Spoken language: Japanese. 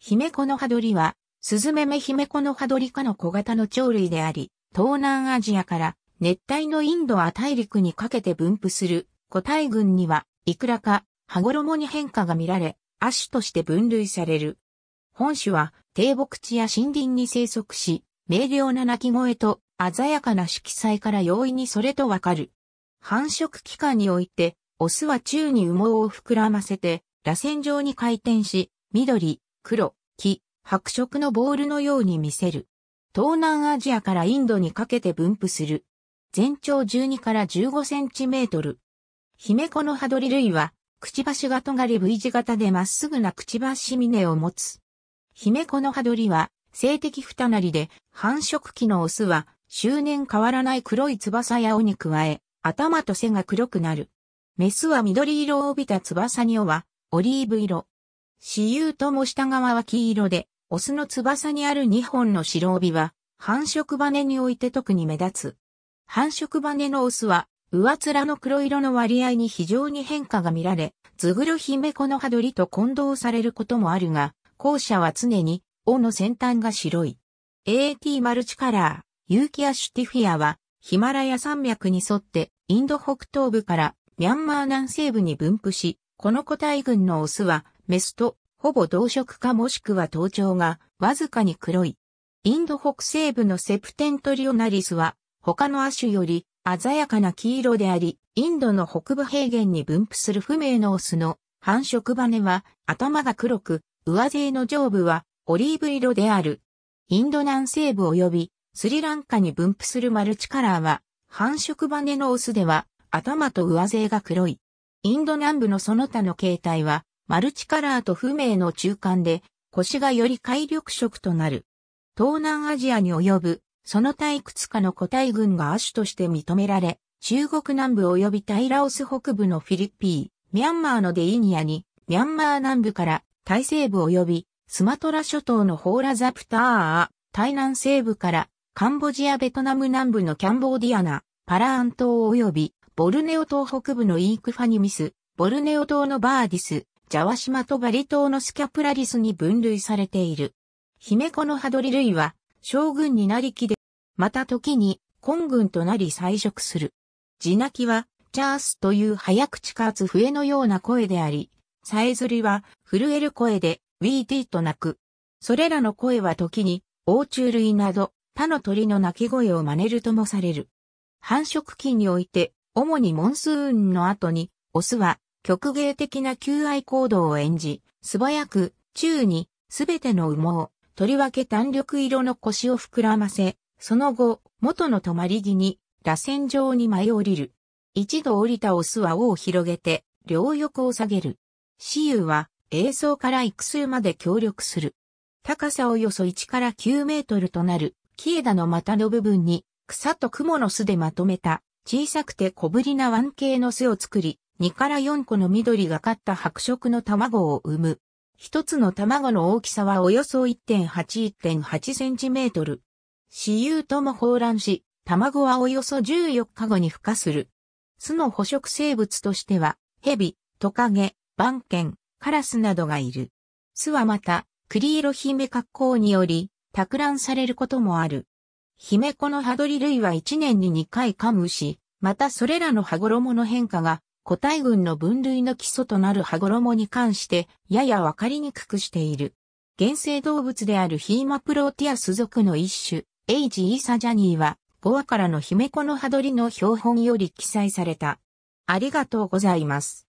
ヒコノのドリは、スズメメヒコノのドリ科の小型の鳥類であり、東南アジアから熱帯のインドア大陸にかけて分布する個体群には、いくらか羽衣に変化が見られ、亜種として分類される。本種は低木地や森林に生息し、明瞭な鳴き声と鮮やかな色彩から容易にそれとわかる。繁殖期間において、オスは宙に羽毛を膨らませて、螺旋状に回転し、緑、黒、木、白色のボールのように見せる。東南アジアからインドにかけて分布する。全長12から15センチメートル。ヒメコのハドリ類は、くちばしが尖り V 字型でまっすぐなくちばし峰を持つ。ヒメコのハドリは、性的ふたなりで、繁殖期のオスは、周年変わらない黒い翼や尾に加え、頭と背が黒くなる。メスは緑色を帯びた翼に尾は、オリーブ色。雌雄とも下側は黄色で、オスの翼にある2本の白帯は、繁殖羽において特に目立つ。繁殖羽のオスは、上面の黒色の割合に非常に変化が見られ、ズグルヒメコの取鳥と混同されることもあるが、後者は常に、尾の先端が白い。AT マルチカラー、ユーキアシュティフィアは、ヒマラヤ山脈に沿って、インド北東部からミャンマー南西部に分布し、この個体群のオスは、メスとほぼ同色かもしくは頭頂がわずかに黒い。インド北西部のセプテントリオナリスは他の亜種より鮮やかな黄色であり、インドの北部平原に分布する不明のオスの繁殖羽は頭が黒く、上背の上部はオリーブ色である。インド南西部及びスリランカに分布するマルチカラーは繁殖羽のオスでは頭と上背が黒い。インド南部のその他の形態はマルチカラーと不明の中間で、腰がより海力色となる。東南アジアに及ぶ、その他いくつかの個体群が亜種として認められ、中国南部及びタイラオス北部のフィリピー、ミャンマーのデイニアに、ミャンマー南部からタイ西部及びスマトラ諸島のホーラザプター、ア、タイ南西部からカンボジアベトナム南部のキャンボーディアナ、パラアン島及びボルネオ島北部のイークファニミス、ボルネオ島のバーディス、ジャワ島とバリ島のスキャプラリスに分類されている。メコのハドリ類は、将軍になりきで、また時に、根軍となり彩食する。地鳴きは、チャースという早口かつ笛のような声であり、さえずりは、震える声で、ウィーティーと鳴く。それらの声は時に、王虫類など、他の鳥の鳴き声を真似るともされる。繁殖期において、主にモンスーンの後に、オスは曲芸的な求愛行動を演じ、素早く、宙に、すべての羽毛、とりわけ単緑色の腰を膨らませ、その後、元の止まり木に、螺旋状に舞い降りる。一度降りたオスは尾を広げて、両翼を下げる。死有は、映像から育数まで協力する。高さおよそ1から9メートルとなる、木枝の股の部分に、草と蜘蛛の巣でまとめた、小さくて小ぶりな腕形の巣を作り、2から4個の緑がかった白色の卵を産む。一つの卵の大きさはおよそ1.8-1.8センチメートル。雌雄とも放卵し、卵はおよそ14日後に孵化する。巣の捕食生物としては、蛇、トカゲ、バンケン、カラスなどがいる。巣はまた、栗色姫格好により、托卵されることもある。姫子のドリ類は1年に2回噛むし、またそれらの羽衣の変化が個体群の分類の基礎となる羽衣に関してややわかりにくくしている。原生動物であるヒーマプロティアス属の一種、エイジ・イーサ・ジャニーは、5話からの姫子のドリの標本より記載された。ありがとうございます。